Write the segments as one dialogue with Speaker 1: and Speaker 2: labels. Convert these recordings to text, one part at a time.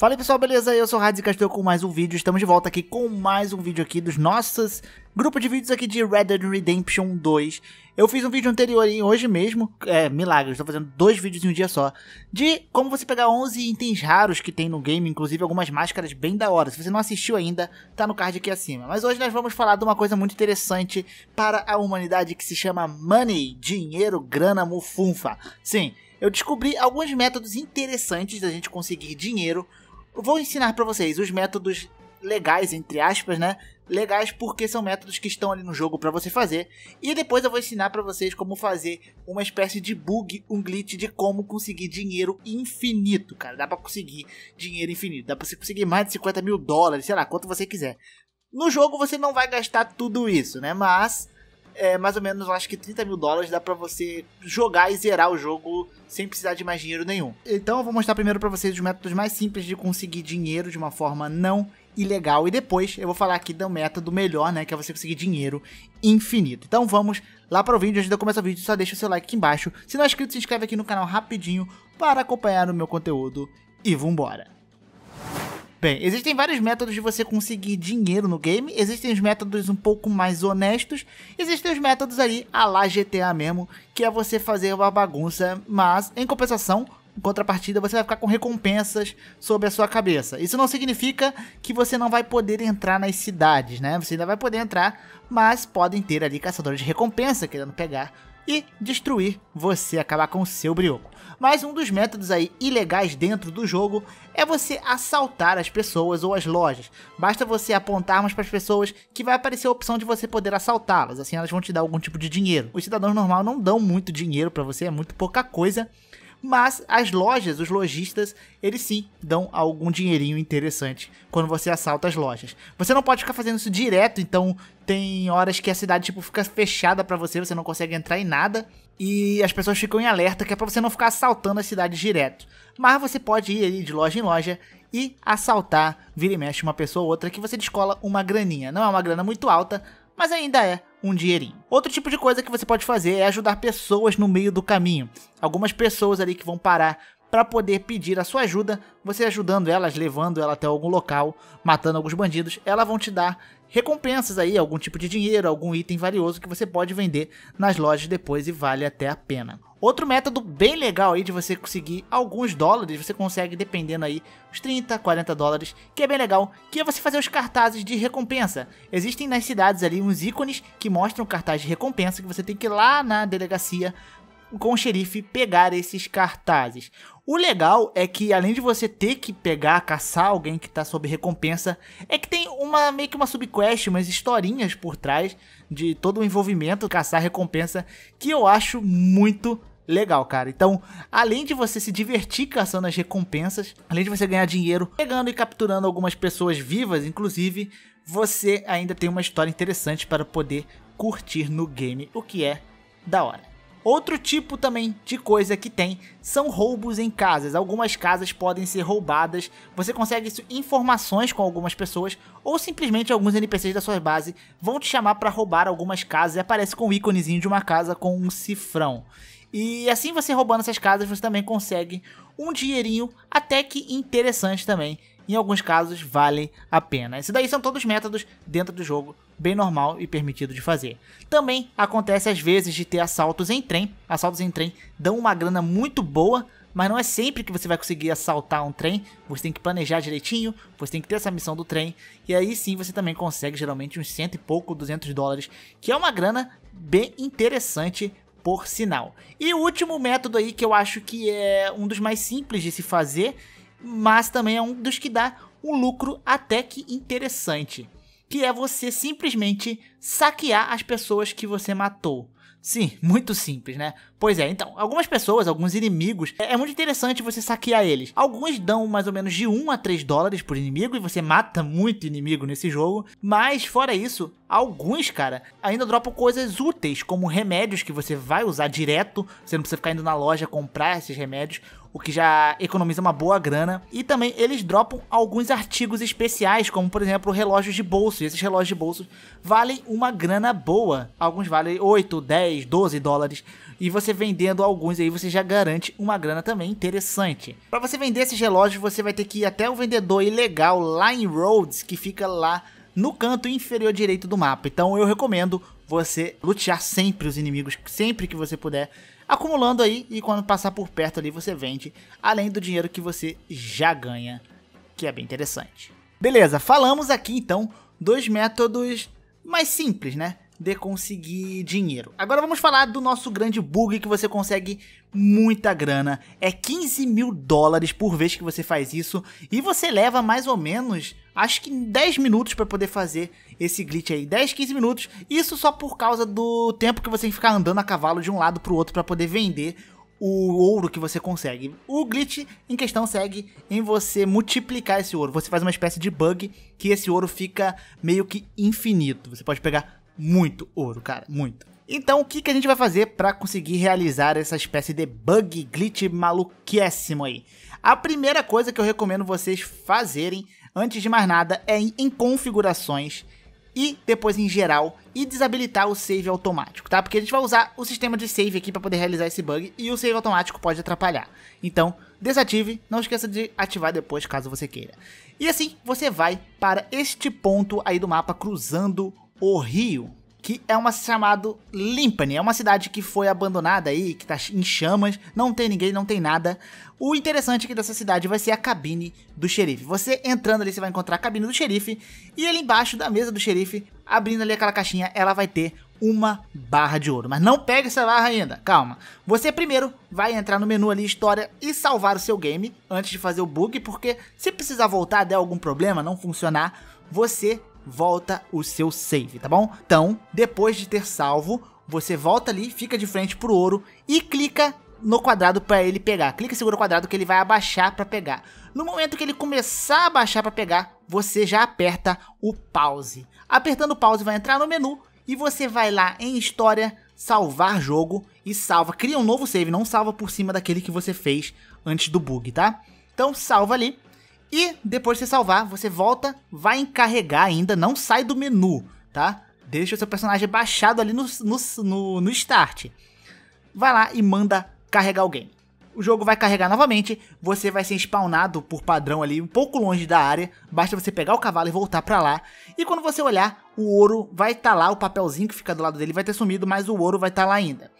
Speaker 1: Fala aí, pessoal, beleza? Eu sou o Radzi Castor com mais um vídeo. Estamos de volta aqui com mais um vídeo aqui dos nossos grupo de vídeos aqui de Red Dead Redemption 2. Eu fiz um vídeo anterior e hoje mesmo, é, milagre, estou fazendo dois vídeos em um dia só, de como você pegar 11 itens raros que tem no game, inclusive algumas máscaras bem da hora. Se você não assistiu ainda, tá no card aqui acima. Mas hoje nós vamos falar de uma coisa muito interessante para a humanidade que se chama Money, dinheiro, grana, mufunfa. Sim, eu descobri alguns métodos interessantes da gente conseguir dinheiro vou ensinar para vocês os métodos legais, entre aspas, né? Legais porque são métodos que estão ali no jogo para você fazer. E depois eu vou ensinar para vocês como fazer uma espécie de bug, um glitch de como conseguir dinheiro infinito, cara. Dá para conseguir dinheiro infinito, dá para você conseguir mais de 50 mil dólares, sei lá, quanto você quiser. No jogo você não vai gastar tudo isso, né? Mas é, mais ou menos, acho que 30 mil dólares dá para você jogar e zerar o jogo sem precisar de mais dinheiro nenhum. Então eu vou mostrar primeiro para vocês os métodos mais simples de conseguir dinheiro de uma forma não ilegal e depois eu vou falar aqui do método melhor, né, que é você conseguir dinheiro infinito. Então vamos lá para o vídeo, antes de eu começar o vídeo, só deixa o seu like aqui embaixo. Se não é inscrito, se inscreve aqui no canal rapidinho para acompanhar o meu conteúdo e vambora. Bem, existem vários métodos de você conseguir dinheiro no game, existem os métodos um pouco mais honestos, existem os métodos ali a la GTA mesmo, que é você fazer uma bagunça, mas em compensação, em contrapartida, você vai ficar com recompensas sobre a sua cabeça. Isso não significa que você não vai poder entrar nas cidades, né? Você ainda vai poder entrar, mas podem ter ali caçadores de recompensa querendo pegar e destruir você, acabar com o seu brioco. Mas um dos métodos aí ilegais dentro do jogo é você assaltar as pessoas ou as lojas. Basta você apontarmos para as pessoas que vai aparecer a opção de você poder assaltá-las, assim elas vão te dar algum tipo de dinheiro. Os cidadãos normal não dão muito dinheiro para você, é muito pouca coisa. Mas as lojas, os lojistas, eles sim dão algum dinheirinho interessante quando você assalta as lojas. Você não pode ficar fazendo isso direto, então tem horas que a cidade tipo fica fechada para você, você não consegue entrar em nada e as pessoas ficam em alerta que é para você não ficar assaltando a cidade direto. Mas você pode ir de loja em loja e assaltar, vira e mexe uma pessoa ou outra que você descola uma graninha. Não é uma grana muito alta, mas ainda é um dinheirinho. Outro tipo de coisa que você pode fazer é ajudar pessoas no meio do caminho. Algumas pessoas ali que vão parar para poder pedir a sua ajuda, você ajudando elas, levando ela até algum local, matando alguns bandidos, elas vão te dar recompensas aí, algum tipo de dinheiro, algum item valioso que você pode vender nas lojas depois e vale até a pena. Outro método bem legal aí de você conseguir alguns dólares, você consegue dependendo aí uns 30, 40 dólares, que é bem legal, que é você fazer os cartazes de recompensa. Existem nas cidades ali uns ícones que mostram cartaz de recompensa que você tem que ir lá na delegacia com o xerife pegar esses cartazes. O legal é que além de você ter que pegar, caçar alguém que está sob recompensa, é que tem uma meio que uma subquest, umas historinhas por trás de todo o envolvimento caçar recompensa, que eu acho muito legal, cara. Então, além de você se divertir caçando as recompensas, além de você ganhar dinheiro pegando e capturando algumas pessoas vivas, inclusive, você ainda tem uma história interessante para poder curtir no game, o que é da hora. Outro tipo também de coisa que tem são roubos em casas. Algumas casas podem ser roubadas. Você consegue isso, informações com algumas pessoas ou simplesmente alguns NPCs da sua base vão te chamar para roubar algumas casas e aparece com o um íconezinho de uma casa com um cifrão. E assim você roubando essas casas, você também consegue um dinheirinho até que interessante também em alguns casos valem a pena. Esses daí são todos métodos dentro do jogo bem normal e permitido de fazer. Também acontece às vezes de ter assaltos em trem. Assaltos em trem dão uma grana muito boa, mas não é sempre que você vai conseguir assaltar um trem. Você tem que planejar direitinho, você tem que ter essa missão do trem. E aí sim você também consegue geralmente uns cento e pouco, 200 dólares, que é uma grana bem interessante por sinal. E o último método aí que eu acho que é um dos mais simples de se fazer mas também é um dos que dá um lucro até que interessante, que é você simplesmente saquear as pessoas que você matou. Sim, muito simples, né? Pois é, então, algumas pessoas, alguns inimigos, é, é, muito interessante você saquear eles. Alguns dão mais ou menos de 1 a 3 dólares por inimigo e você mata muito inimigo nesse jogo, mas fora isso, alguns, cara, ainda dropam coisas úteis, como remédios que você vai usar direto, você não precisa ficar indo na loja comprar esses remédios, o que já economiza uma boa grana. E também eles dropam alguns artigos especiais, como por exemplo relógios de bolso. E esses relógios de bolso valem uma grana boa. Alguns valem 8, 10, 12 dólares. E você você vendendo alguns aí, você já garante uma grana também interessante. Para você vender esses relógios, você vai ter que ir até o vendedor ilegal lá em Rhodes, que fica lá no canto inferior direito do mapa. Então eu recomendo você lutear sempre os inimigos, sempre que você puder, acumulando aí e quando passar por perto ali você vende, além do dinheiro que você já ganha, que é bem interessante. Beleza, falamos aqui então dos métodos mais simples, né? de conseguir dinheiro. Agora vamos falar do nosso grande bug que você consegue muita grana. É 15 mil dólares por vez que você faz isso e você leva mais ou menos, acho que 10 minutos para poder fazer esse glitch aí. 10, 15 minutos. Isso só por causa do tempo que você tem que ficar andando a cavalo de um lado para o outro para poder vender o ouro que você consegue. O glitch em questão segue em você multiplicar esse ouro. Você faz uma espécie de bug que esse ouro fica meio que infinito. Você pode pegar muito ouro, cara, muito. Então, o que, que a gente vai fazer para conseguir realizar essa espécie de bug glitch maluquíssimo aí? A primeira coisa que eu recomendo vocês fazerem, antes de mais nada, é em, em configurações e depois em geral e desabilitar o save automático, tá? Porque a gente vai usar o sistema de save aqui para poder realizar esse bug e o save automático pode atrapalhar. Então, desative, não esqueça de ativar depois caso você queira. E assim, você vai para este ponto aí do mapa cruzando o rio, que é uma chamado Limpani, é uma cidade que foi abandonada aí, que tá em chamas, não tem ninguém, não tem nada. O interessante aqui é dessa cidade vai ser a cabine do xerife. Você entrando ali, você vai encontrar a cabine do xerife, e ali embaixo da mesa do xerife, abrindo ali aquela caixinha, ela vai ter uma barra de ouro. Mas não pegue essa barra ainda, calma. Você primeiro vai entrar no menu ali história e salvar o seu game antes de fazer o bug, porque se precisar voltar, der algum problema, não funcionar, você volta o seu save, tá bom? Então, depois de ter salvo, você volta ali, fica de frente pro ouro e clica no quadrado para ele pegar. Clica e segura o quadrado que ele vai abaixar para pegar. No momento que ele começar a abaixar para pegar, você já aperta o pause. Apertando o pause vai entrar no menu e você vai lá em história, salvar jogo e salva. Cria um novo save, não salva por cima daquele que você fez antes do bug, tá? Então salva ali e depois de salvar, você volta, vai encarregar ainda, não sai do menu, tá? Deixa o seu personagem baixado ali no, no, no, no start. Vai lá e manda carregar alguém. O jogo vai carregar novamente, você vai ser spawnado por padrão ali um pouco longe da área, basta você pegar o cavalo e voltar para lá. E quando você olhar, o ouro vai estar tá lá, o papelzinho que fica do lado dele vai ter sumido, mas o ouro vai estar tá lá ainda.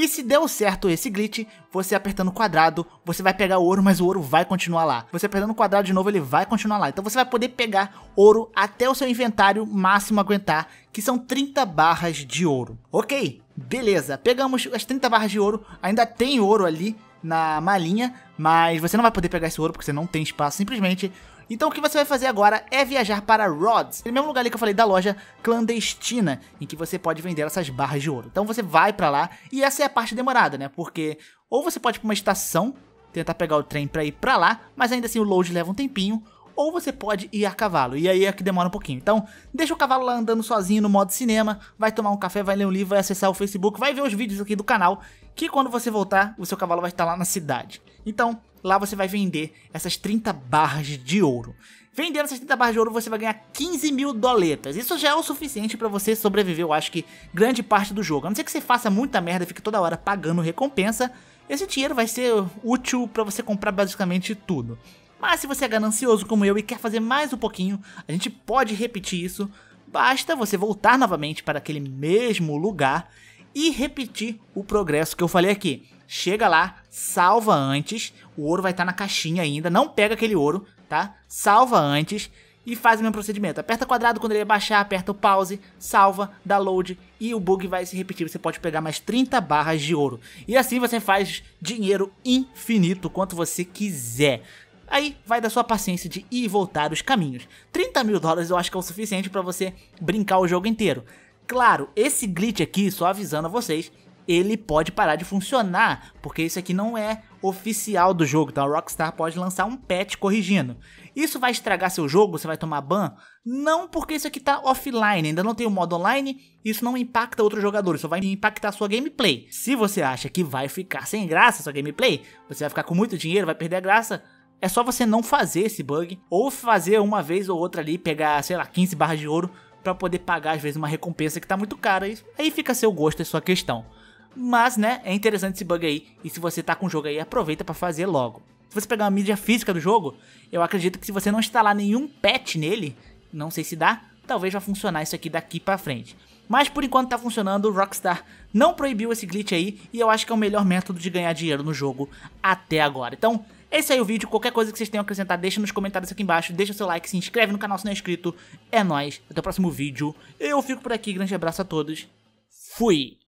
Speaker 1: E se deu certo esse glitch, você apertando o quadrado, você vai pegar o ouro, mas o ouro vai continuar lá. Você apertando o quadrado de novo, ele vai continuar lá. Então você vai poder pegar ouro até o seu inventário máximo aguentar, que são 30 barras de ouro. Ok, beleza. Pegamos as 30 barras de ouro, ainda tem ouro ali na malinha, mas você não vai poder pegar esse ouro porque você não tem espaço, simplesmente então o que você vai fazer agora é viajar para Rhodes, aquele mesmo lugar ali que eu falei da loja clandestina, em que você pode vender essas barras de ouro. Então você vai para lá e essa é a parte demorada, né? Porque ou você pode ir para uma estação, tentar pegar o trem para ir para lá, mas ainda assim o load leva um tempinho, ou você pode ir a cavalo. E aí é que demora um pouquinho. Então, deixa o cavalo lá andando sozinho no modo cinema, vai tomar um café, vai ler um livro, vai acessar o Facebook, vai ver os vídeos aqui do canal, que quando você voltar, o seu cavalo vai estar lá na cidade. Então, lá você vai vender essas 30 barras de ouro. Vendendo essas 30 barras de ouro, você vai ganhar 15 mil doletas. Isso já é o suficiente para você sobreviver, eu acho que, grande parte do jogo. A não ser que você faça muita merda, fique toda hora pagando recompensa, esse dinheiro vai ser útil para você comprar basicamente tudo. Mas se você é ganancioso como eu e quer fazer mais um pouquinho, a gente pode repetir isso. Basta você voltar novamente para aquele mesmo lugar e repetir o progresso que eu falei aqui. Chega lá, salva antes, o ouro vai estar tá na caixinha ainda, não pega aquele ouro, tá? Salva antes e faz o mesmo procedimento. Aperta quadrado quando ele baixar, aperta o pause, salva, dá load e o bug vai se repetir. Você pode pegar mais 30 barras de ouro. E assim você faz dinheiro infinito quanto você quiser. Aí vai da sua paciência de ir e voltar os caminhos. 30 mil dólares eu acho que é o suficiente para você brincar o jogo inteiro. Claro, esse glitch aqui, só avisando a vocês, ele pode parar de funcionar, porque isso aqui não é oficial do jogo, então a Rockstar pode lançar um patch corrigindo. Isso vai estragar seu jogo? Você vai tomar ban? Não, porque isso aqui tá offline, ainda não tem o modo online, isso não impacta outros jogadores, só vai impactar sua gameplay. Se você acha que vai ficar sem graça sua gameplay, você vai ficar com muito dinheiro, vai perder a graça, é só você não fazer esse bug, ou fazer uma vez ou outra ali, pegar, sei lá, 15 barras de ouro para poder pagar às vezes uma recompensa que tá muito cara. aí fica a seu gosto é sua questão. Mas, né, é interessante esse bug aí, e se você tá com o jogo aí, aproveita para fazer logo. Se você pegar uma mídia física do jogo, eu acredito que se você não instalar nenhum patch nele, não sei se dá, talvez vá funcionar isso aqui daqui para frente. Mas por enquanto tá funcionando, o Rockstar não proibiu esse glitch aí, e eu acho que é o melhor método de ganhar dinheiro no jogo até agora. Então, esse aí é o vídeo. Qualquer coisa que vocês tenham a acrescentar, deixa nos comentários aqui embaixo. Deixa seu like, se inscreve no canal se não é inscrito. É nóis. Até o próximo vídeo. Eu fico por aqui. Grande abraço a todos. Fui!